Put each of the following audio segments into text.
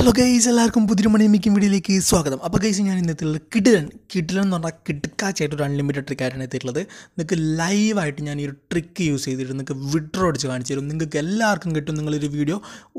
hello guys എല്ലാവർക്കും പുതിയൊരു മിക്കും വീഡിയോയിലേക്ക് സ്വാഗതം അപ്പോൾ ഗൈസ് ഞാൻ ഇന്നത്തെ കിടിലൻ കിടിലൻ എന്ന് പറഞ്ഞാൽ കിടക്കാച്ചായിട്ട് ഒരു അൺലിമിറ്റഡ് ട്രിക്കായിട്ടാണ് എത്തിയിട്ടുള്ളത് നിങ്ങൾക്ക് ലൈവായിട്ട് ഞാൻ ഈ ഒരു ട്രിക്ക് യൂസ് ചെയ്തിട്ട് നിങ്ങൾക്ക് വിഡ്രോ അടിച്ച് കാണിച്ചു തരും നിങ്ങൾക്ക് എല്ലാവർക്കും കിട്ടും നിങ്ങളൊരു വീഡിയോ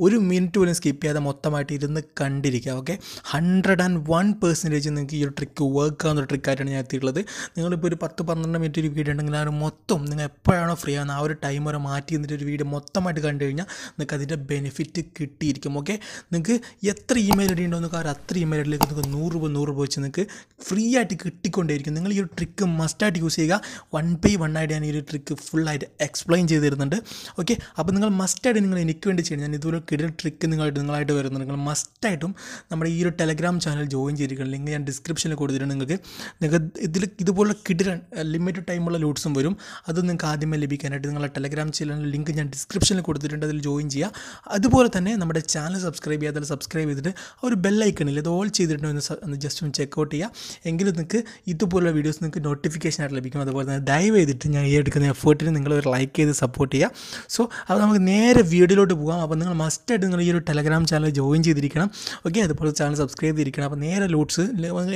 ഒരു മിനിറ്റ് പോലും സ്കിപ്പ് ചെയ്യാതെ മൊത്തമായിട്ട് ഇരുന്ന് കണ്ടിരിക്കുക okay hundred and one percentage നിങ്ങൾക്ക് ഈ ഒരു ട്രിക്ക് വർക്ക് ആവുന്ന ഒരു ട്രിക്കായിട്ടാണ് ഞാൻ എത്തിയിട്ടുള്ളത് നിങ്ങളിപ്പോൾ ഒരു പത്ത് പന്ത്രണ്ട് മിനിറ്റ് ഒരു വീഡിയോ ഉണ്ടെങ്കിൽ ആ ഒരു മൊത്തം നിങ്ങൾ എപ്പോഴാണോ ഫ്രീ ആവുന്ന ആ ഒരു ടൈം വരെ മാറ്റി എന്നിട്ട് ഒരു വീഡിയോ മൊത്തമായിട്ട് കണ്ടു കഴിഞ്ഞാൽ നിങ്ങൾക്ക് അതിൻ്റെ ബെനിഫിറ്റ് കിട്ടിയിരിക്കും ഓക്കെ നിങ്ങൾക്ക് എത്ര ഇമെയിൽ ഐ ഡി ഉണ്ടോ എന്നൊക്കെ അത്ര ഇമെയിൽ ഐ നിങ്ങൾക്ക് നൂറ് രൂപ നൂറ് രൂപ വെച്ച് നിങ്ങൾക്ക് ഫ്രീ ആയിട്ട് കിട്ടിക്കൊണ്ടേയിരിക്കും നിങ്ങൾ ഈ ഒരു ട്രിക്ക് മസ്റ്റായിട്ട് യൂസ് ചെയ്യുക വൺ ബൈ വൺ ആയിട്ട് ഞാൻ ഈ ഒരു ട്രിക്ക് ഫുള്ളായിട്ട് എക്സ്പ്ലെയിൻ ചെയ്ത് തരുന്നുണ്ട് ഓക്കെ അപ്പോൾ നിങ്ങൾ മസ്റ്റായിട്ട് നിങ്ങൾ എനിക്ക് വേണ്ടി ചെയ്യണം ഞാൻ ഇതുപോലെ കിടൽ ട്രിക്ക് നിങ്ങളായിട്ട് നിങ്ങളായിട്ട് വരുന്നത് നിങ്ങൾ മസ്റ്റായിട്ടും നമ്മുടെ ഈ ഒരു ടെലഗ്രാം ചാനൽ ജോയിൻ ചെയ്തിരിക്കണം ലിങ്ക് ഞാൻ ഡിസ്ക്രിപ്ഷനിൽ കൊടുത്തിട്ടുണ്ട് നിങ്ങൾക്ക് നിങ്ങൾക്ക് ഇതിൽ ഇതുപോലെ കിടൽ ലിമിറ്റഡ് ടൈമുള്ള ലൂട്ട്സും വരും അത് നിങ്ങൾക്ക് ആദ്യമേ ലഭിക്കാനായിട്ട് നിങ്ങളുടെ ടെലഗ്രാം ചാനൽ ലിങ്ക് ഞാൻ ഡിസ്ക്രിപ്ഷനിൽ കൊടുത്തിട്ടുണ്ട് അതിൽ ജോയിൻ ചെയ്യുക അതുപോലെ തന്നെ നമ്മുടെ ചാനൽ സബ്സ്ക്രൈബ് ചെയ്യാതെ സബ്സ്ക്രൈബ് സബ്സ്ക്രൈബ് ചെയ്തിട്ട് ആ ഒരു ബെല്ലൈക്കണിൽ ഇത് ഓൾ ചെയ്തിട്ടുണ്ടോ എന്ന് ജസ്റ്റ് ഒന്ന് ചെക്ക്ഔട്ട് ചെയ്യുക എങ്കിലും നിങ്ങൾക്ക് ഇതുപോലുള്ള വീഡിയോസ് നിങ്ങൾക്ക് നോട്ടിഫിക്കേഷൻ ആയിട്ട് ലഭിക്കും അതുപോലെ തന്നെ ദയവ് ചെയ്തിട്ട് ഞാൻ ഈ എടുക്കുന്ന എഫേർട്ടിന് നിങ്ങൾ ഒരു ലൈക്ക് ചെയ്ത് സപ്പോർട്ട് ചെയ്യുക സോ അത് നമുക്ക് നേരെ വീഡിയോയിലോട്ട് പോകാം അപ്പോൾ നിങ്ങൾ മസ്റ്റായിട്ട് നിങ്ങൾ ഈ ഒരു ടെലഗ്രാം ചാനൽ ജോയിൻ ചെയ്തിരിക്കണം ഓക്കെ അതുപോലെ ചാനൽ സബ്സ്ക്രൈബ് ചെയ്തിരിക്കണം അപ്പോൾ നേരെ ലൂട്ട്സ്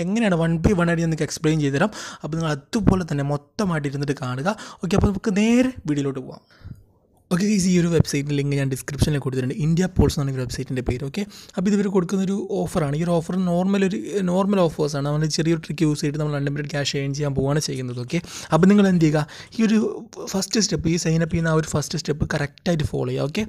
എങ്ങനെയാണ് വൺ ബി വൺ ആയിട്ട് നിങ്ങൾക്ക് എക്സ്പ്ലെയിൻ ചെയ്തുതരാം അപ്പോൾ നിങ്ങൾ അതുപോലെ തന്നെ മൊത്തമായിട്ട് ഇരുന്നിട്ട് കാണുക ഓക്കെ അപ്പോൾ നമുക്ക് നേരെ വീഡിയോയിലോട്ട് പോകാം ഓക്കെ ഗൈസ് ഈ ഒരു വെബ്സൈറ്റിൻ്റെ ലിങ്ക് ഞാൻ ഡിസ്ക്രിപ്ഷനിൽ കൊടുത്തിട്ടുണ്ട് ഇന്ത്യ പോൾസ് എന്നാണ് ഈ വെബ്സൈറ്റിൻ്റെ പേര് ഓക്കെ അപ്പോൾ ഇതുവരെ കൊടുക്കുന്നൊരു ഓഫറാണ് ഈ ഒരു ഓഫർ നോർമൽ ഒരു നോർമൽ ഓഫേഴ്സാണ് നമ്മൾ ചെറിയൊരു ട്രിക്ക് യൂസ് ചെയ്തിട്ട് നമ്മൾ അൺലിമിറ്റഡ് ക്യാഷ് ഏൺ ചെയ്യാൻ പോവുകയാണ് ചെയ്യുന്നത് ഓക്കെ അപ്പോൾ നിങ്ങൾ എന്ത് ചെയ്യുക ഈ ഒരു ഫസ്റ്റ് സ്റ്റെപ്പ് ഈ സൈനപ്പ് ചെയ്യുന്ന ആ ഒരു ഫസ്റ്റ് സ്റ്റെപ്പ് കറക്റ്റായിട്ട് ഫോളോ ചെയ്യുക ഓക്കെ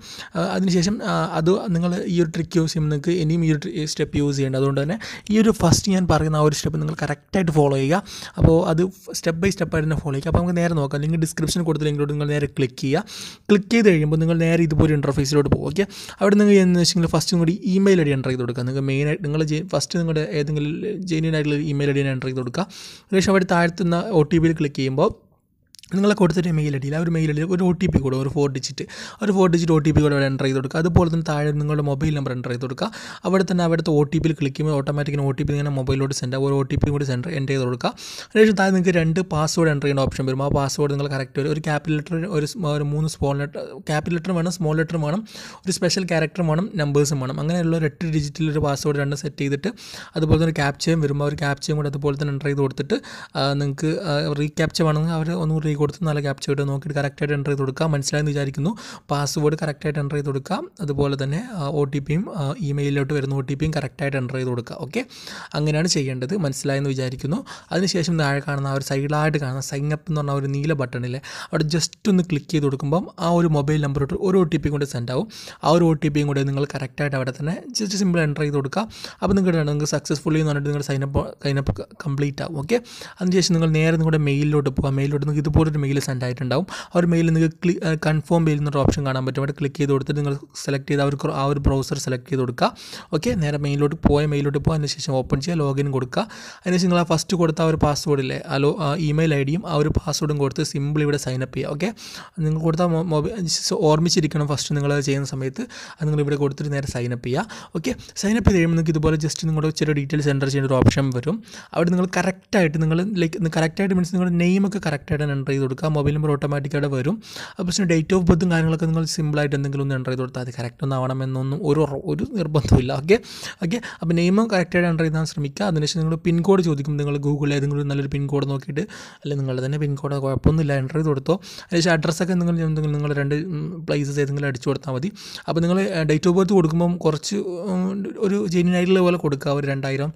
അതിനുശേഷം അത് നിങ്ങൾ ഈ ഒരു ട്രിക്ക് യൂസ് ചെയ്യുമ്പോൾ നിങ്ങൾക്ക് ഇനിയും ഈ ഒരു സ്റ്റെപ്പ് യൂസ് ചെയ്യേണ്ടത് അതുകൊണ്ട് തന്നെ ഈ ഒരു ഫസ്റ്റ് ഞാൻ പറയുന്ന ആ ഒരു സ്റ്റെപ്പ് നിങ്ങൾ കറക്റ്റായിട്ട് ഫോളോ ചെയ്യുക അപ്പോൾ അത് സ്റ്റെപ്പ് ബൈ സ്റ്റെപ്പായിട്ട് തന്നെ ഫോളോ ചെയ്യുക അപ്പോൾ നമുക്ക് നേരെ നോക്കാം ലിങ്ക് ഡിസ്ക്രിപ്ഷൻ കൊടുത്തില്ലെങ്കിലോട്ട് നിങ്ങൾ നേരെ ക്ലിക്ക് ചെയ്യുക ക്ലിക്ക് ക്ലിക്ക് ചെയ്ത് കഴിയുമ്പോൾ നിങ്ങൾ നേരെ ഇതുപോലെ ഇൻ്റർഫേസിലോട്ട് പോകും ഓക്കെ അവിടെ നിങ്ങൾ എന്ന് വെച്ചാൽ ഫസ്റ്റ് കൂടി ഇമെയിൽ ഐ ഡി എൻ്റർ ചെയ്ത് കൊടുക്കുക നിങ്ങൾക്ക് മെയിനായിട്ട് നിങ്ങൾ ഫസ്റ്റ് നിങ്ങളുടെ ഏതെങ്കിലും ജെന്യൂൻ ആയിട്ടുള്ള ഇമെയിൽ ഐ ഡി എൻ്റർ ചെയ്ത് കൊടുക്കുക ഏകദേശം അവിടെ താഴ്ത്തുന്ന ഒ ടി പിയിൽ ക്ലിക്ക് ചെയ്യുമ്പോൾ നിങ്ങൾ കൊടുത്തൊരു മെയിൽ ഐ ഡിയിൽ ആ ഒരു മെയിൽ ഐ ഒരു ഒ ടി പി കൂടെ ഒരു ഫോർ ഡിജിറ്റ് ഒരു four digit O T P കൂടെ അവിടെ എൻ്റർ ചെയ്ത് കൊടുക്കുക അതുപോലെ തന്നെ താഴെ നിങ്ങളുടെ മൊബൈൽ നമ്പർ എൻ്റർ ചെയ്ത് കൊടുക്കുക അവിടെ തന്നെ അവിടുത്തെ ഒ ടി പിയിൽ ചെയ്യുമ്പോൾ ഓട്ടോമാറ്റിക്കിന് ഒ ടി പി ഇങ്ങനെ മൊബൈലിലോട്ട് സെൻഡ് ആകും ഒരു ഒ ടി പി കൂടി സെൻഡർ എൻ്റർ ചെയ്ത് കൊടുക്കുക അതിനുശേഷം താഴെ നിങ്ങൾക്ക് രണ്ട് പാസ്വേഡ് എൻ്റർ ചെയ്യേണ്ട ഓപ്ഷൻ വരും ആ പാസ്വേഡ് നിങ്ങൾ കറക്റ്റ് വരും ഒരു ക്യാപിറ്റൽ ലെറ്റർ ഒരു ഒരു മൂന്ന് സ്മോൾ ലെറ്റർ ക്യാപിറ്റൽ ലെറ്റർ വേണം സ്മോൾ ലെറ്റർ വേണം ഒരു സ്പെഷ്യൽ ക്യാരക്ടറും വേണം നമ്പേഴ്സും വേണം അങ്ങനെയുള്ള ഒരു എട്ട് ഡിജിറ്റിൽ ഒരു പാസ്വേഡ് രണ്ട് സെറ്റ് ചെയ്തിട്ട് അതുപോലെ തന്നെ ക്യാപ്ചയും വരുമ്പോൾ ആ ഒരു ക്യാപ്ചയും കൂടെ അതുപോലെ തന്നെ എൻ്റർ ചെയ്ത് കൊടുത്തിട്ട് നിങ്ങൾക്ക് റീക്യാപ്ച വേണമെങ്കിൽ അവർ റീ കൊടുത്ത് നല്ല ക്യാപ്ചർ ഇട്ട് നോക്കിയിട്ട് കറക്റ്റായിട്ട് എൻ്റർ ചെയ്ത് കൊടുക്കുക മനസ്സിലായെന്ന് വിചാരിക്കുന്നു പാസ്വേഡ് കറക്റ്റായിട്ട് എൻ്റർ ചെയ്ത് കൊടുക്കുക അതുപോലെ തന്നെ ഒ ടി പിയും ഇമെയിലിലോട്ട് വരുന്ന ഒ ടി പിയും കറക്റ്റായിട്ട് എൻ്റർ ചെയ്ത് കൊടുക്കുക ഓക്കെ അങ്ങനെയാണ് ചെയ്യേണ്ടത് മനസ്സിലായെന്ന് വിചാരിക്കുന്നു അതിനുശേഷം താഴെ കാണുന്ന ആ ഒരു സൈഡിലായിട്ട് കാണുന്ന സൈൻ അപ്പ് എന്ന് പറഞ്ഞ ഒരു നീല ബട്ടണില്ലേ അവിടെ ജസ്റ്റ് ഒന്ന് ക്ലിക്ക് ചെയ്ത് കൊടുക്കുമ്പം ആ ഒരു മൊബൈൽ നമ്പറോട്ട് ഒരു ഒ ടി പിയും കൂടെ സെൻഡ് ആവും ആ ഒരു ഒ ടി പിയും കൂടെ നിങ്ങൾ കറക്റ്റായിട്ട് അവിടെ തന്നെ ജസ്റ്റ് സിമ്പിൾ എൻ്റർ ചെയ്ത് കൊടുക്കുക അപ്പോൾ നിങ്ങൾക്ക് നിങ്ങൾക്ക് സക്സസ്ഫുള്ളി എന്ന് പറഞ്ഞിട്ട് നിങ്ങളുടെ സൈനപ്പ് സൈനപ്പ് കംപ്ലീറ്റ് ആവും ഓക്കെ അതിനുശേഷം നിങ്ങൾ നേരെ നിങ്ങളുടെ മെയിലിലോട്ട് പോകുക മെയിലിലോട്ട് നിങ്ങൾക്ക് ഇതുപോലെ ഒരു മെയിൽ സെൻഡ് ആയിട്ടുണ്ടാവും ആ ഒരു മെയിൽ നിങ്ങൾക്ക് ക്ലിക്ക് കൺഫേം ചെയ്യുന്ന ഒരു ഓപ്ഷൻ കാണാൻ പറ്റും അവിടെ ക്ലിക്ക് ചെയ്ത് കൊടുത്തിട്ട് നിങ്ങൾ സെലക്ട് ചെയ്ത് ആ ഒരു ആ ഒരു ബ്രൗസർ സെലക്ട് ചെയ്ത് കൊടുക്കുക ഓക്കെ നേരെ മെയിലോട്ട് പോയ മെയിലോട്ട് അതിന് ശേഷം ഓപ്പൺ ചെയ്യുക ലോഗിൻ കൊടുക്കുക അതിനുശേഷം നിങ്ങൾ ആ ഫസ്റ്റ് കൊടുത്ത ആ ഒരു പാസ്വേഡില്ലേ അലോ ഇമെയിൽ ഐ ഡിയും ആ ഒരു പാസ്വേഡും കൊടുത്ത് സിമ്പിൾ ഇവിടെ സൈനപ്പ് ചെയ്യുക ഓക്കെ നിങ്ങൾ കൊടുത്ത മൊബൈൽ ഓർമ്മിച്ചിരിക്കണം ഫസ്റ്റ് നിങ്ങൾ ചെയ്യുന്ന സമയത്ത് അത് നിങ്ങൾ ഇവിടെ കൊടുത്തിട്ട് നേരെ സൈനപ്പ് ചെയ്യുക ഓക്കെ സൈനപ്പ് ചെയ്ത് കഴിയുമ്പോൾ നിങ്ങൾക്ക് ഇതുപോലെ ജസ്റ്റ് നിങ്ങളുടെ ചെറിയ ഡീറ്റെയിൽസ് എൻ്റർ ചെയ്യേണ്ട ഒരു ഓപ്ഷൻ വരും അവിടെ നിങ്ങൾ കറക്റ്റായിട്ട് നിങ്ങൾ ലൈക്ക് കറക്റ്റായിട്ട് മീൻസ് നിങ്ങളുടെ നെയിമൊക്കെ കറക്റ്റായിട്ട് എൻ്റർ ചെയ്ത് കൊടുക്കുക മൊബൈൽ നമ്പർ ഓട്ടോമാറ്റിക്കായിട്ട് വരും അപ്പോൾ പക്ഷേ ഡേറ്റ് ഓഫ് ബർത്തും കാര്യങ്ങളൊക്കെ നിങ്ങൾ സിമ്പിളായിട്ട് എന്തെങ്കിലും ഒന്ന് എൻ്റർ ചെയ്ത് കൊടുത്താൽ അത് കറക്റ്റ് ഒന്നും ആവണമെന്നൊന്നും ഒരു ഒരു നിർബന്ധമില്ല ഓക്കെ ഓക്കെ അപ്പോൾ നെയിമും കറക്റ്റായിട്ട് എൻ്റർ ചെയ്താൽ ശ്രമിക്കുക അതിനുശേഷം നിങ്ങൾ പിൻകോഡ് ചോദിക്കും നിങ്ങൾ ഗൂഗിളിൽ ഏതെങ്കിലും നല്ലൊരു പിൻകോഡ് നോക്കിയിട്ട് അല്ലെങ്കിൽ നിങ്ങളുടെ തന്നെ പിൻകോഡ് കുഴപ്പമൊന്നുമില്ല എൻ്റർ ചെയ്ത് കൊടുത്തോ അതിനുശേഷം അഡ്രസ്സൊക്കെ എന്തെങ്കിലും എന്തെങ്കിലും നിങ്ങൾ രണ്ട് പ്ലേസസ് ഏതെങ്കിലും അടിച്ചു കൊടുത്താൽ മതി അപ്പോൾ നിങ്ങൾ ഡേറ്റ് ഓഫ് ബർത്ത് കൊടുക്കുമ്പം കുറച്ച് ഒരു ജെനിൻ ആയിട്ടുള്ള പോലെ കൊടുക്കുക ഒരു രണ്ടായിരം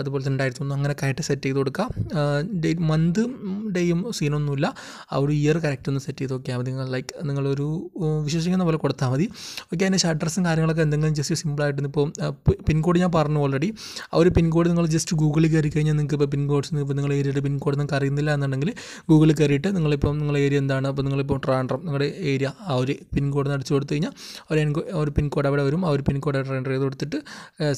അതുപോലെ രണ്ടായിരത്തി ഒന്ന് അങ്ങനെയൊക്കെ ആയിട്ട് സെറ്റ് ചെയ്ത് കൊടുക്കുക ഡേറ്റ് മന്ത് ഡേയും സീനൊന്നും ഒന്നുമില്ല ആ ഒരു ഇയർ കറക്റ്റ് ഒന്ന് സെറ്റ് ചെയ്ത് നോക്കിയാൽ മതി നിങ്ങൾ ലൈക്ക് നിങ്ങളൊരു വിശ്വസിക്കുന്ന പോലെ കൊടുത്താൽ മതി ഓക്കെ അതിൻ്റെ അഡ്രസ്സും കാര്യങ്ങളൊക്കെ എന്തെങ്കിലും ജസ്റ്റ് സിമ്പിളായിട്ട് ഇപ്പോൾ പിൻകോഡ് ഞാൻ പറഞ്ഞു ഓൾറെഡി ആ ഒരു പിൻകോഡ് നിങ്ങൾ ജസ്റ്റ് ഗൂഗിളിൽ കയറി കഴിഞ്ഞാൽ നിങ്ങൾക്ക് ഇപ്പോൾ പിൻകോഡ്സ് ഇപ്പോൾ നിങ്ങൾ ഏരിയയുടെ പിൻകോഡ് നിങ്ങൾക്ക് അറിയുന്നില്ല എന്നുണ്ടെങ്കിൽ ഗൂഗിളിൽ കയറിയിട്ട് നിങ്ങളിപ്പോൾ നിങ്ങളുടെ ഏരിയ എന്താണ് അപ്പോൾ നിങ്ങളിപ്പോൾ ട്രാൻഡ്രം നിങ്ങളുടെ ഏരിയ ആ ഒരു പിൻകോഡ് അടിച്ചു കൊടുത്തു കഴിഞ്ഞാൽ ഒരു ഒരു പിൻകോഡ് അവിടെ വരും ആ ഒരു പിൻകോഡ് അവിടെ എൻ്റർ ചെയ്ത് കൊടുത്തിട്ട്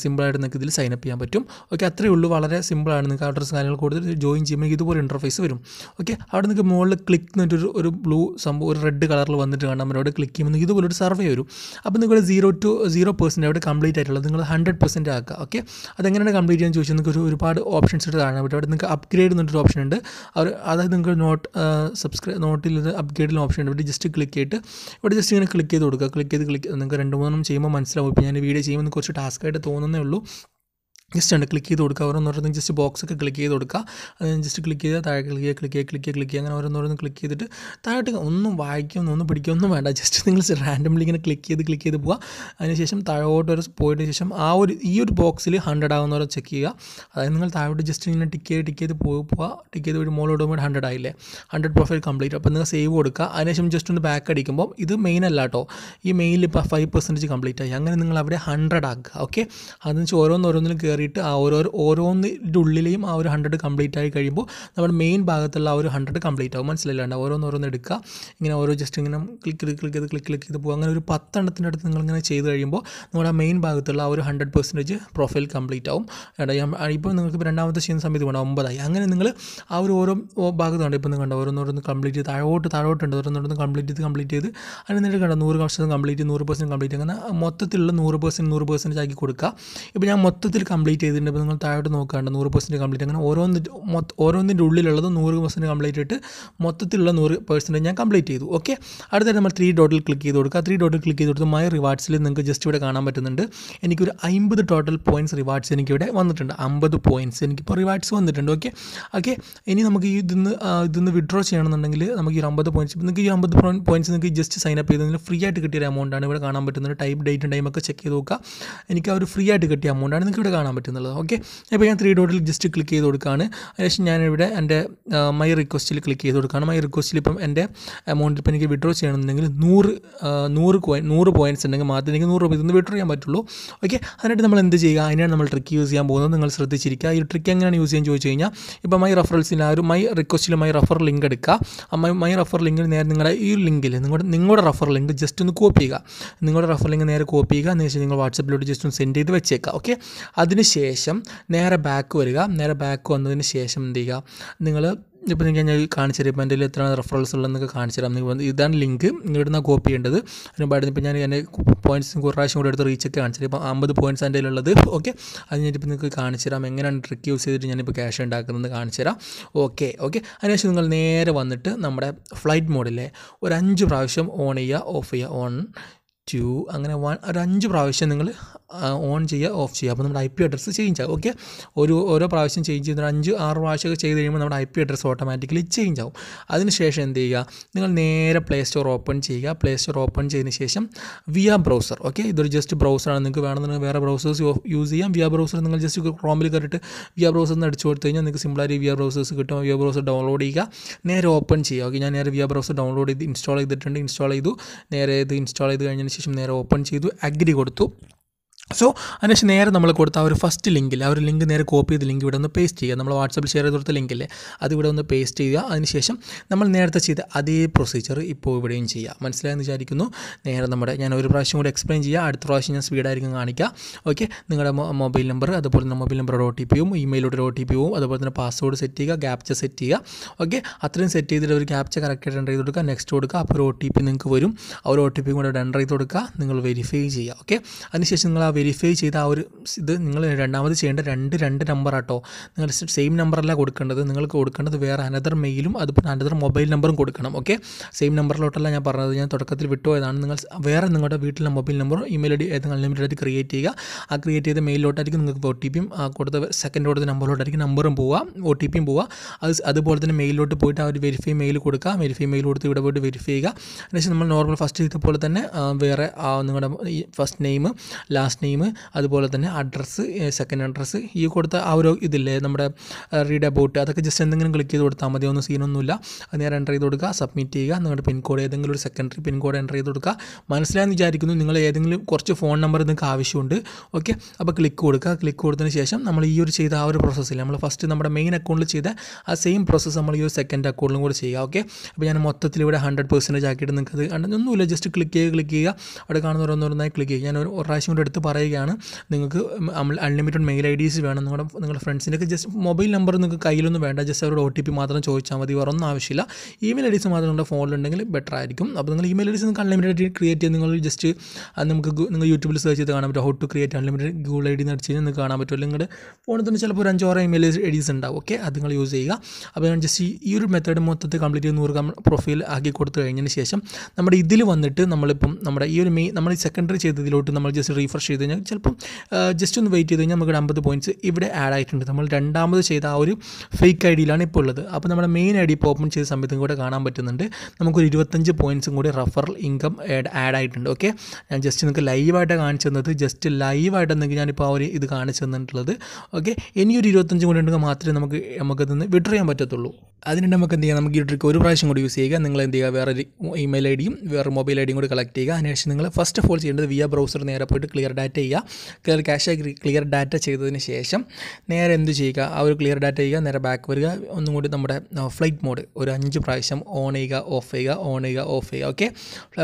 സിമ്പിളായിട്ട് നിങ്ങൾക്ക് ഇതിൽ സൈൻ അപ്പ് ചെയ്യാൻ പറ്റും ഓക്കെ അത്രയേ ഉള്ളൂ വളരെ സിമ്പിളാണ് നിങ്ങൾക്ക് അഡ്രസ്സ് കാര്യങ്ങൾ കൊടുത്തിട്ട് ജോയിൻ ചെയ്യുമ്പോൾ ഇതുപോലെ ഇൻ്റർഫേസ് വരും ഓക്കെ അവിടെ നിങ്ങൾക്ക് മുകളിൽ ക്ലിക്ക് എന്നിട്ടൊരു ഒരു ബ്ലൂ സംഭവം ഒരു റെഡ് കളറിൽ വന്നിട്ട് കാണാം അവരോട് ക്ലിക്ക് ചെയ്യുമ്പോൾ ഇതുപോലൊരു സർവേ വരും അപ്പോൾ നിങ്ങൾ സീറോ ടു സീറോ പെർസെൻറ്റ് അവിടെ കംപ്ലീറ്റ് ആയിട്ടുള്ളത് നിങ്ങൾ ഹൺഡ്രഡ് പെർസെൻറ്റ് ആക്കുക ഓക്കെ അതെങ്ങനെയാണ് കംപ്ലീറ്റ് ചെയ്യാൻ ചോദിച്ചാൽ നിങ്ങൾക്ക് ഒരു ഒരുപാട് ഓപ്ഷൻസ് ഇട്ട് കാണാൻ പറ്റും അവിടെ നിങ്ങൾക്ക് അപ്ഗ്രേഡ് എന്നൊരു ഓപ്ഷൻ ഉണ്ട് അവർ അതായത് നിങ്ങൾക്ക് നോട്ട് സബ്സ്ക്രൈബ് നോട്ടിൽ അപ്ഗ്രേഡിൽ ഓപ്ഷൻ ഉണ്ട് ഇവിടെ ജസ്റ്റ് ക്ലിക്ക് ചെയ്തിട്ട് ഇവിടെ ജസ്റ്റ് ഇങ്ങനെ ക്ലിക്ക് ചെയ്ത് കൊടുക്കുക ക്ലിക്ക് ചെയ്ത് ക്ലിക്ക് നിങ്ങൾക്ക് രണ്ട് മൂന്നെണ്ണം ചെയ്യുമ്പോൾ മനസ്സിലാവും ഇപ്പോൾ ഞാൻ വീഡിയോ ചെയ്യുമ്പോൾ കുറച്ച് ടാസ്ക്കായിട്ട് തോന്നുന്നേ ഉള്ളൂ ജസ്റ്റ് ഉണ്ട് ക്ലിക്ക് ചെയ്ത് കൊടുക്കുക ഓരോന്ന് ജസ്റ്റ് ബോക്സ് ഒക്കെ ക്ലിക്ക് ചെയ്ത് കൊടുക്കുക അത് ജസ്റ്റ് ക്ലിക്ക് ചെയ്താൽ താഴെ ക്ലിക്ക് ചെയ്യുക ക്ലിക്ക് ചെയ്യുക ക്ലിക്ക് ക്ലിക്ക് അങ്ങനെ ഓരോന്നോരോന്ന് ക്ലിക്ക് ചെയ്തിട്ട് താഴോട്ട് ഒന്നും വായിക്കൊന്നും ഒന്നും പിടിക്കൊന്നും വേണ്ട ജസ്റ്റ് നിങ്ങൾ റാൻഡംലി ഇങ്ങനെ ക്ലിക്ക് ചെയ്ത് ക്ലിക്ക് ചെയ്ത് പോവുക അതിനുശേഷം താഴോട്ട് ഒരു പോയിട്ട് ശേഷം ആ ഒരു ഈ ഒരു ബോക്സിൽ ഹൺഡ്രഡ് ആകുന്നവരെ ചെക്ക് ചെയ്യുക അതായത് നിങ്ങൾ താഴോട്ട് ജസ്റ്റ് ഇങ്ങനെ ടിക്ക് ചെയ്ത് ടിക്ക് ചെയ്ത് പോവുക ടിക്ക് ചെയ്ത് ഒരു മോളോട് പോകുമ്പോൾ ഹൺഡ്രഡ് ആയില്ലേ ഹൺഡ്രഡ് പ്രൊഫൈൽ കംപ്ലീറ്റ് അപ്പോൾ നിങ്ങൾ സേവ് കൊടുക്കുക അതിനുശേഷം ജസ്റ്റ് ഒന്ന് ബാക്ക് അടിക്കുമ്പോൾ ഇത് മെയിൻ അല്ല കേട്ടോ ഈ മെയിനിൽ ഇപ്പോൾ ഫൈവ് പെർസെൻറ്റേജ് കംപ്ലീറ്റ് ആയി അങ്ങനെ നിങ്ങൾ അവിടെ ഹൺഡ്രഡ് ആക്കുക ഓക്കെ അതെന്ന് വെച്ചാൽ ഓരോന്നോരോന്നിനും കയറി കയറിയിട്ട് ആ ഓരോ ഓരോന്നിൻ്റെ ഉള്ളിലെയും ആ ഒരു ഹൺഡ്രഡ് കംപ്ലീറ്റ് ആയി കഴിയുമ്പോൾ നമ്മുടെ മെയിൻ ഭാഗത്തുള്ള ആ ഒരു ഹൺഡ്രഡ് കംപ്ലീറ്റ് ആവും മനസ്സിലായില്ലാണ്ട് ഓരോന്നോരോന്ന് എടുക്കുക ഇങ്ങനെ ഓരോ ജസ്റ്റ് ഇങ്ങനെ ക്ലിക്ക് ക്ലിക്ക് ക്ലിക്ക് ചെയ്ത് ക്ലിക്ക് ക്ലിക്ക് ചെയ്ത് പോകും അങ്ങനെ ഒരു പത്തെണ്ണത്തിൻ്റെ അടുത്ത് നിങ്ങളിങ്ങനെ ചെയ്ത് കഴിയുമ്പോൾ നമ്മുടെ ആ മെയിൻ ഭാഗത്തുള്ള ആ ഒരു ഹൺഡ്രഡ് പെർസെൻറ്റേജ് പ്രൊഫൈൽ കംപ്ലീറ്റ് ആവും ഇപ്പോൾ നിങ്ങൾക്ക് രണ്ടാമത്തെ ചെയ്യുന്ന സമയത്ത് വേണം ഒമ്പതായി അങ്ങനെ നിങ്ങൾ ആ ഒരു ഓരോ ഭാഗത്തുണ്ട് ഇപ്പോൾ നിങ്ങൾ കണ്ടോ ഓരോന്നോരോന്ന് കംപ്ലീറ്റ് ചെയ്ത് താഴോട്ട് താഴോട്ടുണ്ട് ഓരോന്നോരോന്ന് കംപ്ലീറ്റ് ചെയ്ത് കംപ്ലീറ്റ് ചെയ്ത് അതിന് നിങ്ങൾ കണ്ടോ നൂറ് വർഷം കംപ്ലീറ്റ് നൂറ് പെർസെൻറ്റ് കംപ്ലീറ്റ് അങ്ങനെ മൊത്തത്തിലുള്ള നൂറ് പെർസെൻറ്റ് നൂറ് പെർസെൻറ്റേജ് ആക്കി കൊടുക്കുക ഇപ്പോൾ ഞാൻ മൊത്തത്തിൽ കംപ്ലീറ്റ് കംപ്ലീറ്റ് ചെയ്തിട്ടുണ്ട് അപ്പോൾ നിങ്ങൾ താഴോട്ട് നോക്കാണ്ട് നൂറ് പെർസെൻറ്റ് കംപ്ലീറ്റ് അങ്ങനെ ഓരോന്നി മൊത്ത ഓരോന്നിൻ്റെ ഉള്ളിലുള്ളത് നൂറ് പെർസെൻറ്റ് കംപ്ലീറ്റ് ആയിട്ട് മൊത്തത്തിലുള്ള നൂറ് പെർസെൻറ്റ് ഞാൻ കംപ്ലീറ്റ് ചെയ്തു ഓക്കെ അടുത്തായിട്ട് നമ്മൾ ത്രീ ഡോട്ടിൽ ക്ലിക്ക് ചെയ്ത് കൊടുക്കുക ത്രീ ഡോട്ടിൽ ക്ലിക്ക് ചെയ്ത് കൊടുത്ത് മൈ റിവാർഡ്സിൽ നിങ്ങൾക്ക് ജസ്റ്റ് ഇവിടെ കാണാൻ പറ്റുന്നുണ്ട് എനിക്കൊരു അമ്പത് ടോട്ടൽ പോയിൻറ്റ്സ് റിവാർഡ്സ് എനിക്കിവിടെ വന്നിട്ടുണ്ട് അമ്പത് പോയിൻറ്റ്സ് എനിക്കിപ്പോൾ റിവാർഡ്സ് വന്നിട്ടുണ്ട് ഓക്കെ ഓക്കെ ഇനി നമുക്ക് ഈ ഇതിന്ന് ഇതിന്ന് വിഡ്രോ ചെയ്യണമെന്നുണ്ടെങ്കിൽ നമുക്ക് ഈ അമ്പത് പോയിൻറ്റ്സ് നിങ്ങൾക്ക് ഈ അമ്പത് പോയിൻറ്റ്സ് നിങ്ങൾക്ക് ജസ്റ്റ് സൈൻ അപ്പ് ചെയ്തതിന് ഫ്രീ ആയിട്ട് കിട്ടിയ ആണ് ഇവിടെ കാണാൻ പറ്റുന്നത് ടൈപ്പ് ടൈം ഒക്കെ ചെക്ക് ചെയ്ത് നോക്കുക എനിക്ക് ആ ഒരു ഫ്രീ ആയിട്ട് കിട്ടിയ ആണ് നിങ്ങൾക്ക് ഇവിടെ കാണാൻ പറ്റുന്നുള്ളത് ഓക്കെ അപ്പോൾ ഞാൻ ത്രീ ഡോട്ടിൽ ജസ്റ്റ് ക്ലിക്ക് ചെയ്ത് കൊടുക്കുകയാണ് അതിനുശേഷം ഞാനിവിടെ എൻ്റെ മൈ റിക്വസ്റ്റിൽ ക്ലിക്ക് ചെയ്ത് കൊടുക്കുകയാണ് മൈ റിക്വസ്റ്റിൽ ഇപ്പം എൻ്റെ എമൗണ്ട് ഇപ്പം എനിക്ക് വിഡ്രോ ചെയ്യണമെന്നുണ്ടെങ്കിൽ നൂറ് നൂറ് കോയിൻ നൂറ് പോയിൻറ്റ്സ് ഉണ്ടെങ്കിൽ മാത്രമേ എനിക്ക് നൂറ് രൂപ ഇതൊന്ന് വിഡ്രോ ചെയ്യാൻ പറ്റുള്ളൂ ഓക്കെ അതിനായിട്ട് നമ്മൾ എന്ത് ചെയ്യുക അതിനാണ് നമ്മൾ ട്രിക്ക് യൂസ് ചെയ്യാൻ പോകുന്നത് നിങ്ങൾ ശ്രദ്ധിച്ചിരിക്കുക ഈ ട്രിക്ക് എങ്ങനെയാണ് യൂസ് ചെയ്യാൻ ചോദിച്ചു കഴിഞ്ഞാൽ ഇപ്പോൾ മൈ റെഫറൻസിൽ ആ ഒരു മൈ റിക്വസ്റ്റിൽ മൈ റഫർ ലിങ്ക് എടുക്കുക മൈ മൈ റഫർ ലിങ്കിൽ നേരെ നിങ്ങളുടെ ഈ ലിങ്കിൽ നിങ്ങളുടെ നിങ്ങളുടെ റഫർ ലിങ്ക് ജസ്റ്റ് ഒന്ന് കോപ്പി ചെയ്യുക നിങ്ങളുടെ റഫർ ലിങ്ക് നേരെ കോപ്പി ചെയ്യുക എന്ന് വെച്ചാൽ നിങ്ങൾ വാട്സപ്പിലോട്ട് ജസ്റ്റ് ഒന്ന് സെൻഡ് ചെയ്ത് വെച്ചേക്കുക ഓക്കെ അതിന് ശേഷം നേരെ ബാക്ക് വരിക നേരെ ബാക്ക് വന്നതിന് ശേഷം എന്ത് ചെയ്യുക നിങ്ങൾ ഇപ്പോൾ നിങ്ങൾക്ക് ഞാൻ കാണിച്ചു തരും എൻ്റെ എത്ര റെഫറൻസ് ഉള്ളതെന്നൊക്കെ കാണിച്ചു തരാം നിങ്ങൾ ഇതാണ് ലിങ്ക് ഇവിടെ നിന്ന് കോപ്പി ചെയ്യേണ്ടത് അതിനുപാടുന്ന ഇപ്പോൾ ഞാൻ എൻ്റെ പോയിൻറ്റ്സും കുറേ പ്രാവശ്യം കൂടെ എടുത്ത് റീച്ചൊക്കെ കാണിച്ചു തരും ഇപ്പോൾ അമ്പത് പോയിൻറ്റ്സ് എൻ്റെ ഉള്ളത് ഓക്കെ അത് ഇപ്പോൾ നിങ്ങൾക്ക് കാണിച്ചു തരാം എങ്ങനെയാണ് ട്രിക്ക് യൂസ് ചെയ്തിട്ട് ഞാനിപ്പോൾ ക്യാഷ് ഉണ്ടാക്കുന്നത് കാണിച്ചു തരാം ഓക്കെ ഓക്കെ അതിനുശേഷം നിങ്ങൾ നേരെ വന്നിട്ട് നമ്മുടെ ഫ്ലൈറ്റ് മോഡിലെ ഒരു അഞ്ച് പ്രാവശ്യം ഓൺ ചെയ്യുക ഓഫ് ചെയ്യുക ഓൺ ടു അങ്ങനെ വൺ ഒരു അഞ്ച് പ്രാവശ്യം നിങ്ങൾ ഓൺ ചെയ്യുക ഓഫ് ചെയ്യുക അപ്പോൾ നമ്മുടെ ഐ പി അഡ്രസ്സ് ചേഞ്ച് ആകും ഓക്കെ ഒരു ഓരോ പ്രാവശ്യം ചേഞ്ച് ചെയ്യുന്ന അഞ്ച് ആറ് പ്രാവശ്യമൊക്കെ ചെയ്ത് കഴിയുമ്പോൾ നമ്മുടെ I P address automatically change ആവും അതിനുശേഷം എന്ത് ചെയ്യുക നിങ്ങൾ നേരെ പ്ലേ സ്റ്റോർ ഓപ്പൺ ചെയ്യുക പ്ലേ സ്റ്റോർ ഓപ്പൺ ചെയ്തതിന് ശേഷം വിയ ബ്രൗസർ ഓക്കെ ഇതൊരു ജസ്റ്റ് ബ്രൗസറാണ് നിങ്ങൾക്ക് വേണമെന്നുണ്ടെങ്കിൽ വേറെ ബ്രൗസേഴ്സ് യൂസ് ചെയ്യാം വിയ ബ്രൗസർ നിങ്ങൾ ജസ്റ്റ് ക്രോമിൽ കയറിയിട്ട് വിയ ബ്രൗസർ എന്ന് അടിച്ചു കൊടുത്തു കഴിഞ്ഞാൽ നിങ്ങൾക്ക് ആയി വിയ ബ്രൗസേഴ്സ് കിട്ടും വിയ ബ്രൗസർ ഡൗൺലോഡ് ചെയ്യുക നേരെ ഓപ്പൺ ചെയ്യുക ഓക്കെ ഞാൻ നേരെ വിയ ബ്രൗസർ ഡൗൺലോഡ് ചെയ്ത് ഇൻസ്റ്റാൾ ചെയ്തിട്ടുണ്ട് ഇൻസ്റ്റാൾ ചെയ്തു നേരെ ഇത് ഇൻസ്റ്റാൾ ചെയ്ത് കഴിഞ്ഞതിന് ರಿಜಿಸ್ಟ್ರೇಷನ್ ನೇರ ಓಪನ್ ചെയ്തു അഗ്രി കൊടുത്തു സോ അതിനുശേഷം നേരെ നമ്മൾ കൊടുത്ത ആ ഒരു ഫസ്റ്റ് ലിങ്കിൽ ആ ഒരു ലിങ്ക് നേരെ കോപ്പി ചെയ്ത് ലിങ്ക് ഇവിടെ ഒന്ന് പേസ്റ്റ് ചെയ്യുക നമ്മൾ വാട്സപ്പിൽ ഷെയർ ചെയ്ത് കൊടുത്ത ലിങ്കില്ലേ അത് ഇവിടെ ഒന്ന് പേസ്റ്റ് ചെയ്യുക അതിനുശേഷം നമ്മൾ നേരത്തെ ചെയ്ത അതേ പ്രൊസീജിയർ ഇപ്പോൾ ഇവിടെയും ചെയ്യുക മനസ്സിലായെന്ന് വിചാരിക്കുന്നു നേരെ നമ്മുടെ ഞാൻ ഒരു പ്രാവശ്യം കൂടി എക്സ്പ്ലെയിൻ ചെയ്യുക അടുത്ത പ്രാവശ്യം ഞാൻ സ്പീഡായിരിക്കും കാണിക്കുക ഓക്കെ നിങ്ങളുടെ മൊബൈൽ നമ്പർ അതുപോലെ തന്നെ മൊബൈൽ നമ്പറുടെ ഒ ടി പിയും ഇമെയിലൂടെ ഒ ടി പിയും അതുപോലെ തന്നെ പാസ്വേഡ് സെറ്റ് ചെയ്യുക ക്യാപ്ച സെറ്റ് ചെയ്യുക ഓക്കെ അത്രയും സെറ്റ് ചെയ്തിട്ട് ഒരു ക്യാപ്ച കറക്റ്റായിട്ട് എൻ്റർ ചെയ്ത് കൊടുക്കുക നെക്സ്റ്റ് കൊടുക്കുക അപ്പോൾ ഒരു ഒ ടി പി നിങ്ങൾക്ക് വരും ആ ഒരു ഒ ടി പി കൂടെ എൻ്റർ ചെയ്ത് കൊടുക്കുക നിങ്ങൾ വെരിഫൈ ചെയ്യുക ഓക്കെ അതിനുശേഷം നിങ്ങൾ ആ വെരിഫൈ ചെയ്ത ആ ഒരു ഇത് നിങ്ങൾ രണ്ടാമത് ചെയ്യേണ്ട രണ്ട് രണ്ട് നമ്പർ ആട്ടോ നിങ്ങൾ സെയിം നമ്പറല്ല കൊടുക്കേണ്ടത് നിങ്ങൾ കൊടുക്കേണ്ടത് വേറെ അനദർ മെയിലും അതുപോലെ അനദർ മൊബൈൽ നമ്പറും കൊടുക്കണം ഓക്കെ സെയിം നമ്പറിലോട്ടല്ല ഞാൻ പറഞ്ഞത് ഞാൻ തുടക്കത്തിൽ വിട്ടുപോയതാണ് നിങ്ങൾ വേറെ നിങ്ങളുടെ വീട്ടിലെ മൊബൈൽ നമ്പറും ഇമെയിൽ ഐ ഡി ഏതെങ്കിലും അൺലിമിറ്റഡ് ആയിട്ട് ക്രിയേറ്റ് ചെയ്യുക ആ ക്രിയേറ്റ് ചെയ്ത മെയിലിലോട്ടായിരിക്കും നിങ്ങൾക്ക് ഒ ടി പിയും കൊടുത്ത സെക്കൻഡ് കൊടുത്ത നമ്പറിലോട്ടായിരിക്കും നമ്പറും പോവുക ഒ ടി പിയും പോവുക അത് അതുപോലെ തന്നെ മെയിലിലോട്ട് പോയിട്ട് ആ ഒരു വെരിഫൈ മെയിൽ കൊടുക്കുക വെരിഫൈ മെയിൽ കൊടുത്ത് ഇവിടെ പോയിട്ട് വെരിഫൈ ചെയ്യുക അതിനുശേഷം നമ്മൾ നോർമൽ ഫസ്റ്റ് ചെയ്തപ്പോൾ പോലെ തന്നെ വേറെ നിങ്ങളുടെ ഫസ്റ്റ് നെയിം ലാസ്റ്റ് നെയിം അതുപോലെ തന്നെ അഡ്രസ്സ് സെക്കൻഡ് അഡ്രസ്സ് ഈ കൊടുത്ത ആ ഒരു ഇതില്ലേ നമ്മുടെ റീഡ് അബൌട്ട് അതൊക്കെ ജസ്റ്റ് എന്തെങ്കിലും ക്ലിക്ക് ചെയ്ത് കൊടുത്താൽ മതി ഒന്നും സീനൊന്നുമില്ല അത് നേരെ എൻ്റർ ചെയ്ത് കൊടുക്കുക സബ്മിറ്റ് ചെയ്യുക നിങ്ങളുടെ പിൻകോഡ് ഏതെങ്കിലും ഒരു സെക്കൻഡറി പിൻകോഡ് എൻ്റർ ചെയ്ത് കൊടുക്കുക മനസ്സിലായെന്ന് വിചാരിക്കുന്നു നിങ്ങൾ ഏതെങ്കിലും കുറച്ച് ഫോൺ നമ്പർ നിങ്ങൾക്ക് ആവശ്യമുണ്ട് ഓക്കെ അപ്പോൾ ക്ലിക്ക് കൊടുക്കുക ക്ലിക്ക് കൊടുത്തതിന് ശേഷം നമ്മൾ ഈ ഒരു ചെയ്ത ആ ഒരു പ്രോസസ്സിൽ നമ്മൾ ഫസ്റ്റ് നമ്മുടെ മെയിൻ അക്കൗണ്ടിൽ ചെയ്ത ആ സെയിം പ്രോസസ്സ് നമ്മൾ ഈ ഒരു സെക്കൻഡ് അക്കൗണ്ടിലും കൂടെ ചെയ്യുക ഓക്കെ അപ്പോൾ ഞാൻ മൊത്തത്തിൽ ഇവിടെ ഹൺഡ്രഡ് പെർസെൻറ്റേജ് ആക്കിയിട്ട് നിങ്ങൾക്ക് അത് ഒന്നുമില്ല ജസ്റ്റ് ക്ലിക്ക് ചെയ്യുക ക്ലിക്ക് ചെയ്യുക അവിടെ കാണുന്ന ഓരോന്നോരോന്നായി ക്ലിക്ക് ചെയ്യുക ഞാൻ ഒരു പ്രാവശ്യം കൂടെ എടുത്ത് പറയുകയാണ് നിങ്ങൾക്ക് അൺലിമിറ്റഡ് മെയിൽ ഐ ഡീസ് വേണം നിങ്ങളുടെ നിങ്ങളുടെ ഫ്രണ്ട്സിൻ്റെയൊക്കെ ജസ്റ്റ് മൊബൈൽ നമ്പർ നിങ്ങൾക്ക് കയ്യിലൊന്നും വേണ്ട ജസ്റ്റ് അവരുടെ ഒ ടി പി മാത്രം ചോദിച്ചാൽ മതി വേറെ ഒന്നും ആവശ്യമില്ല ഇമെയിൽ ഐ ഡീസ് മാത്രം നിങ്ങളുടെ ഫോണിലുണ്ടെങ്കിൽ ബെറ്റർ ആയിരിക്കും അപ്പോൾ നിങ്ങൾ ഇമെയിൽ ഐ ഡീസ് നിങ്ങൾക്ക് അൺലിമിറ്റഡ് ക്രിയേറ്റ് ചെയ്ത് നിങ്ങൾ ജസ്റ്റ് അത് നമുക്ക് നിങ്ങൾ യൂട്യൂബിൽ സെർച്ച് ചെയ്ത് കാണാൻ പറ്റും how to create unlimited Google I D എന്ന് അടിച്ച് കഴിഞ്ഞാൽ നിങ്ങൾക്ക് കാണാൻ പറ്റും അല്ലെങ്കിൽ ഫോണിൽ തന്നെ ചിലപ്പോൾ ഒരു അഞ്ചോറോ ഇമെയിൽ ഐ ഡീസ് ഉണ്ടാവും ഓക്കെ അത് നിങ്ങൾ യൂസ് ചെയ്യുക അപ്പോൾ ഞാൻ ജസ്റ്റ് ഈ ഒരു മെത്തേഡ് മൊത്തത്തിൽ കംപ്ലീറ്റ് ചെയ്ത് നൂറ് പ്രൊഫൈൽ ആക്കി കൊടുത്തു കഴിഞ്ഞതിന് ശേഷം നമ്മുടെ ഇതിൽ വന്നിട്ട് നമ്മളിപ്പം നമ്മുടെ ഈ ഒരു മെയിൻ നമ്മൾ സെക്കൻഡറി ചെയ്തതിലോട്ട് നമ്മൾ ജസ്റ്റ് റീഫ്രഷ് ചെയ്ത് കഴിഞ്ഞാൽ ചിലപ്പം ജസ്റ്റ് ഒന്ന് വെയിറ്റ് ചെയ്ത് കഴിഞ്ഞാൽ നമുക്ക് അമ്പത് പോയിൻറ്റ്സ് ഇവിടെ ആഡ് ആയിട്ടുണ്ട് നമ്മൾ രണ്ടാമത് ചെയ്ത ആ ഒരു ഫേക്ക് ഐ ഡിയിലാണ് ഇപ്പോൾ ഉള്ളത് അപ്പോൾ നമ്മുടെ മെയിൻ ഐ ഡി ഇപ്പോൾ ഓപ്പൺ ചെയ്ത സമയത്തും കൂടെ കാണാൻ പറ്റുന്നുണ്ട് നമുക്കൊരു ഇരുപത്തഞ്ച് പോയിൻറ്റ്സും കൂടി റഫറൽ ഇൻകം ആഡ് ആഡ് ആയിട്ടുണ്ട് ഓക്കെ ഞാൻ ജസ്റ്റ് നിങ്ങൾക്ക് ലൈവായിട്ട് കാണിച്ചു തന്നത് ജസ്റ്റ് ലൈവായിട്ട് എന്തെങ്കിലും ഞാനിപ്പോൾ ആ ഒരു ഇത് കാണിച്ചു തന്നിട്ടുള്ളത് ഓക്കെ ഇനി ഒരു ഇരുപത്തഞ്ച് കൂടി ഉണ്ടെങ്കിൽ മാത്രമേ നമുക്ക് നമുക്കതൊന്ന് വിഡ്രോ ചെയ്യാൻ പറ്റത്തുള്ളൂ അതിനുണ്ട് നമുക്ക് എന്ത് ചെയ്യാം നമുക്ക് ഈ ട്രിക്ക് ഒരു പ്രാവശ്യം കൂടി യൂസ് ചെയ്യുക നിങ്ങൾ എന്ത് ചെയ്യുക വേറെ ഇമെയിൽ ഐ ഡിയും വേറെ മൊബൈൽ ഐ ഡിയും കൂടി കളക്ട് ചെയ്യുക അതിനുശേഷം നിങ്ങൾ ഫസ്റ്റ് ഓഫ് ഓൾ ചെയ്യേണ്ടത് വിയ ബ്രൗസർ നേരെ പോയിട്ട് ക്ലിയർ ഡാറ്റ ഡാറ്റ ചെയ്യുക ക്ലിയർ ക്യാഷ് ക്ലിയർ ഡാറ്റ ചെയ്തതിന് ശേഷം നേരെ എന്ത് ചെയ്യുക ആ ഒരു ക്ലിയർ ഡാറ്റ ചെയ്യുക നേരെ ബാക്ക് വരിക ഒന്നും കൂടി നമ്മുടെ ഫ്ലൈറ്റ് മോഡ് ഒരു അഞ്ച് പ്രാവശ്യം ഓൺ ചെയ്യുക ഓഫ് ചെയ്യുക ഓൺ ചെയ്യുക ഓഫ് ചെയ്യുക ഓക്കെ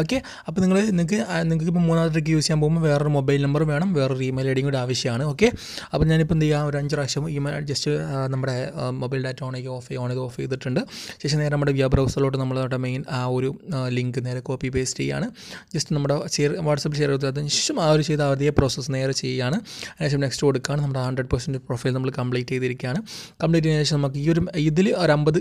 ഓക്കെ അപ്പോൾ നിങ്ങൾ നിങ്ങൾക്ക് നിങ്ങൾക്ക് ഇപ്പോൾ മൂന്നാമത്തെ ട്രിക്ക് യൂസ് ചെയ്യാൻ പോകുമ്പോൾ വേറൊരു മൊബൈൽ നമ്പർ വേണം വേറൊരു ഇമെയിൽ ഐ കൂടി ആവശ്യമാണ് ഓക്കെ അപ്പോൾ ഞാനിപ്പോൾ എന്ത് ചെയ്യുക ഒരു അഞ്ച് പ്രാവശ്യം ഇമെയിൽ ജസ്റ്റ് നമ്മുടെ മൊബൈൽ ഡാറ്റ ഓൺ ചെയ്യുക ഓഫ് ചെയ്യുക ഓൺ ചെയ്ത് ഓഫ് ചെയ്തിട്ടുണ്ട് ശേഷം നേരെ നമ്മുടെ വെബ് ബ്രൗസറിലോട്ട് നമ്മൾ നമ്മുടെ മെയിൻ ആ ഒരു ലിങ്ക് നേരെ കോപ്പി പേസ്റ്റ് ചെയ്യുകയാണ് ജസ്റ്റ് നമ്മുടെ ഷെയർ വാട്സപ്പ് ഷെയർ ചെയ്തതിന് ശേഷം ആ ഒരു ചെയ്ത അവധിയെ പ്രോസസ്സ് നേരെ ചെയ്യുകയാണ് അതിനുശേഷം നെക്സ്റ്റ് കൊടുക്കുകയാണ് നമ്മുടെ ഹൺഡ്രഡ് പെർസെൻറ്റ് പ്രൊഫൈൽ നമ്മൾ കംപ്ലീറ്റ് ചെയ്തിരിക്കുകയാണ് കംപ്ലീറ്റ് ചെയ്തതിനു ശേഷം നമുക്ക് ഈ ഒരു ഇതിൽ ഒരു അമ്പത്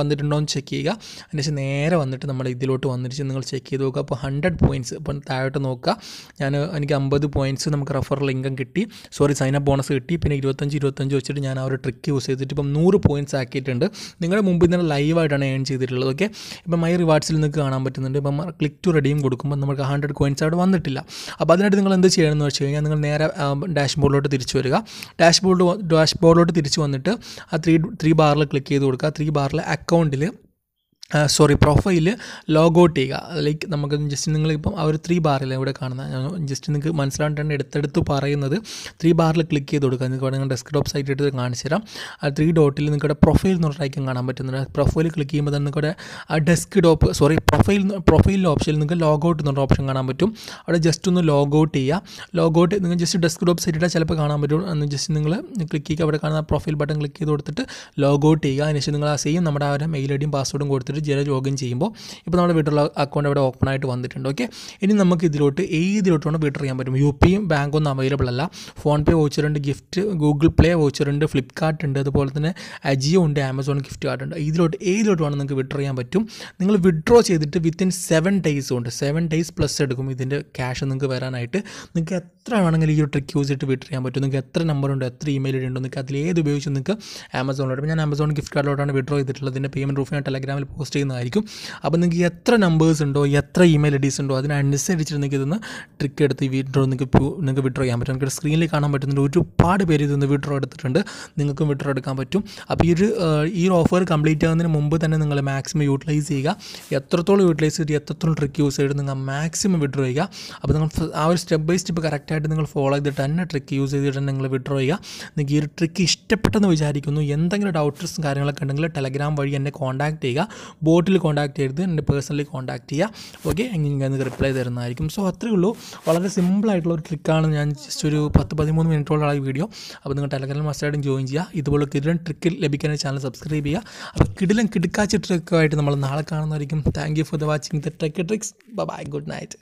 വന്നിട്ടുണ്ടോ എന്ന് ചെക്ക് ചെയ്യുക അതിനുശേഷം നേരെ വന്നിട്ട് നമ്മൾ ഇതിലോട്ട് വന്നിട്ട് നിങ്ങൾ ചെക്ക് ചെയ്ത് നോക്കുക അപ്പോൾ ഹൺഡ്രഡ് പോയിൻറ്റ്സ് ഇപ്പം താഴോട്ട് നോക്കുക ഞാൻ എനിക്ക് അമ്പത് പോയിൻറ്റ്സ് നമുക്ക് റെഫറൽ ഇൻകം കിട്ടി സോറി സൈൻ അപ്പ് ബോണസ് കിട്ടി പിന്നെ ഇരുപത്തഞ്ച് ഇരുപത്തഞ്ച് വെച്ചിട്ട് ഞാൻ ആ ഒരു ട്രിക്ക് യൂസ് ചെയ്തിട്ട് ഇപ്പം നൂറ് പോയിൻറ്റ്സ് ആക്കിയിട്ടുണ്ട് നിങ്ങളുടെ മുമ്പിൽ നിന്ന് ലൈവായിട്ടാണ് ഏൺ ചെയ്തിട്ടുള്ളത് ഓക്കെ ഇപ്പം മൈ റിവാർഡ്സിൽ നിങ്ങൾക്ക് കാണാൻ പറ്റുന്നുണ്ട് ഇപ്പം ക്ലിക്ക് ടു റെഡീം കൊടുക്കുമ്പോൾ നമുക്ക് ഹൺഡ്രഡ് കോയിൻസ് അവിടെ വന്നിട്ടില്ല അപ്പോൾ അതിനായിട്ട് നിങ്ങൾ എന്ത് ചെയ്യണം എന്ന് വെച്ച് കഴിഞ്ഞാൽ നിങ്ങൾ നേരെ ഡാഷ് ബോർഡിലോട്ട് തിരിച്ചു വരിക ഡാഷ് ബോർഡ് ഡാഷ് ബോർഡിലോട്ട് തിരിച്ചു വന്നിട്ട് ആ ത്രീ ത്രീ ബാറിൽ ക്ലിക്ക് ചെയ്ത് കൊടുക്കുക ത്രീ ബാറിൽ അക്കൗണ്ടിൽ സോറി പ്രൊഫൈൽ ലോഗ് ഔട്ട് ചെയ്യുക ലൈക്ക് നമുക്ക് ജസ്റ്റ് നിങ്ങളിപ്പം ആ ഒരു ത്രീ ബാറിൽ ഇവിടെ കാണുന്ന ജസ്റ്റ് നിങ്ങൾക്ക് മനസ്സിലാകേണ്ട എടുത്തെടുത്ത് പറയുന്നത് ത്രീ ബാറിൽ ക്ലിക്ക് ചെയ്ത് കൊടുക്കുക നിങ്ങൾക്ക് വേണമെങ്കിൽ ഡെസ്ക്ടോപ്പ് സൈറ്റ് എടുത്ത് കാണിച്ചു തരാം ആ ത്രീ ഡോട്ടിൽ നിങ്ങളുടെ പ്രൊഫൈൽ എന്ന് പറഞ്ഞായിരിക്കും കാണാൻ പറ്റുന്നുണ്ട് പ്രൊഫൈൽ ക്ലിക്ക് ചെയ്യുമ്പോൾ തന്നെ നിങ്ങളുടെ ആ ഡെസ്ക് ടോപ്പ് സോറി പ്രൊഫൈൽ പ്രൊഫൈലിൽ ഓപ്ഷനിൽ നിങ്ങൾക്ക് ലോഗ് ഔട്ട് എന്നുള്ള ഓപ്ഷൻ കാണാൻ പറ്റും അവിടെ ജസ്റ്റ് ഒന്ന് ലോഗ് ഔട്ട് ചെയ്യുക ലോഗ് ഔട്ട് നിങ്ങൾ ജസ്റ്റ് ഡെസ്ക് ടോപ്പ് സൈറ്റ് ഇട്ടാൽ ചിലപ്പോൾ കാണാൻ പറ്റും എന്ന് ജസ്റ്റ് നിങ്ങൾ ക്ലിക്ക് ചെയ്യുക അവിടെ കാണുന്ന പ്രൊഫൈൽ ബട്ടൺ ക്ലിക്ക് ചെയ്ത് കൊടുത്തിട്ട് ലോഗ് ഔട്ട് ചെയ്യുക അതിനുശേഷം നിങ്ങൾ ആ സെയിം നമ്മുടെ ആ ഒരു മെയിൽ ഐ ഡിയും പാസ്വേഡും കൊടുത്തിട്ട് ജിയോ ലോഗിൻ ചെയ്യുമ്പോൾ ഇപ്പോൾ നമ്മുടെ വീട്ടിലുള്ള അക്കൗണ്ട് ഇവിടെ ഓപ്പൺ ആയിട്ട് വന്നിട്ടുണ്ട് ഓക്കെ ഇനി നമുക്ക് ഇതിലോട്ട് ഏതിലോട്ടാണ് വീട്ടിൽ ചെയ്യാൻ പറ്റും യു പിയും ബാങ്ക് ഒന്നും അവൈലബിൾ അല്ല ഫോൺ പേ വോച്ചറുണ്ട് ഉണ്ട് ഗിഫ്റ്റ് ഗൂഗിൾ പ്ലേ വോച്ചറുണ്ട് ഉണ്ട് ഫ്ലിപ്കാർട്ട് ഉണ്ട് അതുപോലെ തന്നെ അജിയോ ഉണ്ട് ആമസോൺ ഗിഫ്റ്റ് കാർഡ് ഉണ്ട് ഇതിലോട്ട് വേണം നിങ്ങൾക്ക് വിഡ്രോ ചെയ്യാൻ പറ്റും നിങ്ങൾ വിഡ്രോ ചെയ്തിട്ട് വിത്തിൻ സെവൻ ഡേയ്സ് ഉണ്ട് സെവൻ ഡേയ്സ് പ്ലസ് എടുക്കും ഇതിൻ്റെ ക്യാഷ് നിങ്ങൾക്ക് വരാനായിട്ട് നിങ്ങൾക്ക് എത്ര വേണമെങ്കിലും ഈ ഒരു ട്രിക്ക് യൂസ് ചെയ്തിട്ട് വിഡ്രോ ചെയ്യാൻ പറ്റും നിങ്ങൾക്ക് എത്ര നമ്പർ ഉണ്ട് എത്ര ഇമെയിൽ ഐഡി ഉണ്ട് നിങ്ങൾക്ക് അതിലേത് ഉപയോഗിച്ച് നിങ്ങൾക്ക് ആമസോണിലോട്ട് ഞാൻ ആമസോൺ ഗിഫ്റ്റ് കാർഡിലോട്ടാണ് വിഡ്രോ ചെയ്തിട്ടുള്ളത് ഇതിൻ്റെ പേയ്മെൻറ്റ് പ്രൂഫ് ഞാൻ ടെലഗ്രാമിൽ പോസ്റ്റ് ചെയ്യുന്നതായിരിക്കും അപ്പോൾ നിങ്ങൾക്ക് എത്ര നമ്പേഴ്സ് ഉണ്ടോ എത്ര ഇമെയിൽ ഐ ഡീസ് ഉണ്ടോ അതിനനുസരിച്ചിട്ട് നിങ്ങൾക്ക് ഇതൊന്ന് ട്രിക്ക് എടുത്ത് വിഡ്രോ നിങ്ങൾക്ക് നിങ്ങൾക്ക് വിഡ്രോ ചെയ്യാൻ പറ്റും നിങ്ങൾക്ക് സ്ക്രീനിൽ കാണാൻ പറ്റുന്നുണ്ട് ഒരുപാട് പേര് ഇതൊന്ന് വിഡ്രോ എടുത്തിട്ടുണ്ട് നിങ്ങൾക്കും വിഡ്രോ എടുക്കാൻ പറ്റും അപ്പോൾ ഈ ഒരു ഈ ഒരു ഓഫർ കംപ്ലീറ്റ് ആകുന്നതിന് മുമ്പ് തന്നെ നിങ്ങൾ മാക്സിമം യൂട്ടിലൈസ് ചെയ്യുക എത്രത്തോളം യൂട്ടിലൈസ് ചെയ്ത് എത്രത്തോളം ട്രിക്ക് യൂസ് ചെയ്ത് നിങ്ങൾ മാക്സിമം വിഡ്രോ ചെയ്യുക അപ്പോൾ നിങ്ങൾ ആ ഒരു സ്റ്റെപ്പ് ബൈ സ്റ്റെപ്പ് കറക്റ്റായിട്ട് നിങ്ങൾ ഫോളോ ചെയ്തിട്ട് തന്നെ ട്രിക്ക് യൂസ് ചെയ്തിട്ട് തന്നെ നിങ്ങൾ വിഡ്രോ ചെയ്യുക നിങ്ങൾക്ക് ഈ ഒരു ട്രിക്ക് ഇഷ്ടപ്പെട്ടെന്ന് വിചാരിക്കുന്നു എന്തെങ്കിലും ഡൗട്ട്സും കാര്യങ്ങളൊക്കെ ഉണ്ടെങ്കിൽ ടെലഗ്രാം വഴി എന്നെ കോൺടാക്ട് ചെയ്യുക ബോട്ടിൽ കോൺടാക്ട് ചെയ്ത് എൻ്റെ പേഴ്സണലി കോൺടാക്ട് ചെയ്യുക ഓക്കെ എങ്ങനെ റിപ്ലൈ തരുന്നതായിരിക്കും സോ അത്രയേ ഉള്ളൂ വളരെ സിമ്പിളായിട്ടുള്ള ഒരു ട്രിക്കാണ് ഞാൻ ജസ്റ്റ് ഒരു പത്ത് പതിമൂന്ന് മിനിറ്റോളം ഈ വീഡിയോ അപ്പോൾ നിങ്ങൾ ടെലഗ്രാം മാസ്റ്റായിട്ടും ജോയിൻ ചെയ്യുക ഇതുപോലെ കിടൻ ട്രിക്കിൽ ലഭിക്കാൻ ചാനൽ സബ്സ്ക്രൈബ് ചെയ്യുക അപ്പോൾ കിടിലും കിടക്കാച്ച ട്രിക്കുമായിട്ട് നമ്മൾ നാളെ കാണുന്നതായിരിക്കും thank you for the watching the trick tricks bye good night